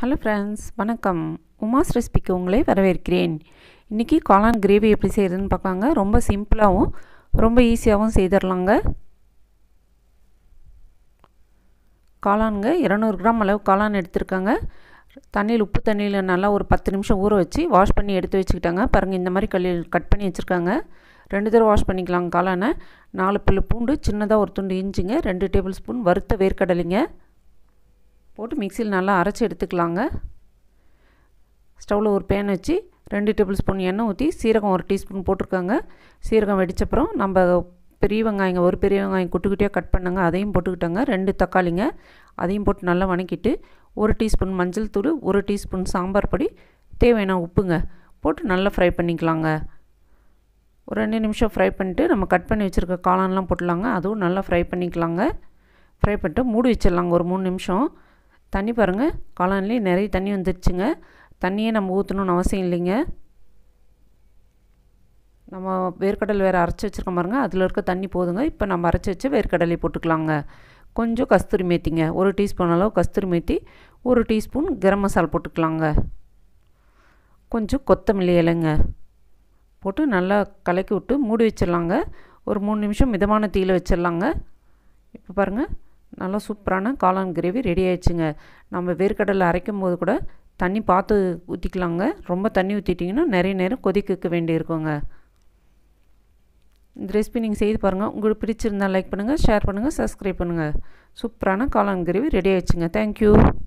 hello friends வணக்கம் உமாஸ் ரெசிபிக்கு உங்களே வரவேற்கிறேன் இன்றைக்கி காளான் கிரேவி எப்படி செய்கிறதுன்னு பார்க்காங்க ரொம்ப சிம்பிளாகவும் ரொம்ப ஈஸியாகவும் செய்திடலாங்க காளானுங்க இரநூறு கிராம் அளவு காளான் எடுத்திருக்காங்க தண்ணியில் உப்பு தண்ணியில் நல்லா ஒரு பத்து நிமிஷம் ஊற வச்சு வாஷ் பண்ணி எடுத்து வச்சுக்கிட்டாங்க பாருங்கள் இந்த மாதிரி கல்லில் கட் பண்ணி வச்சுருக்காங்க ரெண்டு தடவை வாஷ் பண்ணிக்கலாங்க காளானை நாலு பில்லு பூண்டு சின்னதாக ஒரு துண்டு இஞ்சிங்க ரெண்டு டேபிள் ஸ்பூன் வறுத்த வேர்க்கடலைங்க போட்டு மிக்சியில் நல்லா அரைச்சி எடுத்துக்கலாங்க ஸ்டவ்வில் ஒரு பேன் வச்சு ரெண்டு டேபிள் ஸ்பூன் எண்ணெய் ஊற்றி சீரகம் ஒரு டீஸ்பூன் போட்டிருக்காங்க சீரகம் வெடிச்சப்புறம் நம்ம பெரிய வெங்காயங்க ஒரு பெரிய வெங்காயம் குட்டி குட்டியாக கட் பண்ணாங்க அதையும் போட்டுக்கிட்டாங்க ரெண்டு தக்காளிங்க அதையும் போட்டு நல்லா வணக்கிட்டு ஒரு டீஸ்பூன் மஞ்சள் தூள் ஒரு டீஸ்பூன் சாம்பார் பொடி தேவையான உப்புங்க போட்டு நல்லா ஃப்ரை பண்ணிக்கலாங்க ஒரு ரெண்டு நிமிஷம் ஃப்ரை பண்ணிட்டு நம்ம கட் பண்ணி வச்சுருக்க காளான்லாம் போட்டுலாங்க அதுவும் நல்லா ஃப்ரை பண்ணிக்கலாங்க ஃப்ரை பண்ணிட்டு மூடி வச்சிடலாங்க ஒரு மூணு நிமிஷம் தண்ணி பாருங்கள் காளான்லேயே நிறைய தண்ணி வந்துடுச்சுங்க தண்ணியே நம்ம ஊற்றணும்னு அவசியம் இல்லைங்க நம்ம வேர்க்கடல் வேறு அரைச்சி வச்சுருக்க பாருங்கள் அதில் இருக்க தண்ணி போதுங்க இப்போ நம்ம அரைச்சி வச்சு வேர்க்கடலையை போட்டுக்கலாங்க கொஞ்சம் கஸ்தூரி மேத்திங்க ஒரு டீஸ்பூன் அளவு கஸ்தூரி மேத்தி ஒரு டீஸ்பூன் கரம் மசாலா போட்டுக்கலாங்க கொஞ்சம் கொத்தமல்லி இலைங்க போட்டு நல்லா கலக்கி விட்டு மூடி வச்சிடலாங்க ஒரு மூணு நிமிஷம் மிதமான தீயில் வச்சிடலாங்க இப்போ பாருங்கள் நல்லா சூப்பரான காளான் கிரேவி ரெடி ஆயிடுச்சுங்க நம்ம வேர்க்கடலை அரைக்கும் போது கூட தண்ணி பார்த்து ஊற்றிக்கலாங்க ரொம்ப தண்ணி ஊற்றிட்டிங்கன்னா நிறைய நேரம் கொதிக்க வேண்டியிருக்கோங்க இந்த ரெசிபி நீங்கள் செய்து பாருங்கள் உங்களுக்கு பிடிச்சிருந்தால் லைக் பண்ணுங்கள் ஷேர் பண்ணுங்கள் சப்ஸ்கிரைப் பண்ணுங்கள் சூப்பரான காளான் கிரேவி ரெடி ஆயிடுச்சுங்க தேங்க்யூ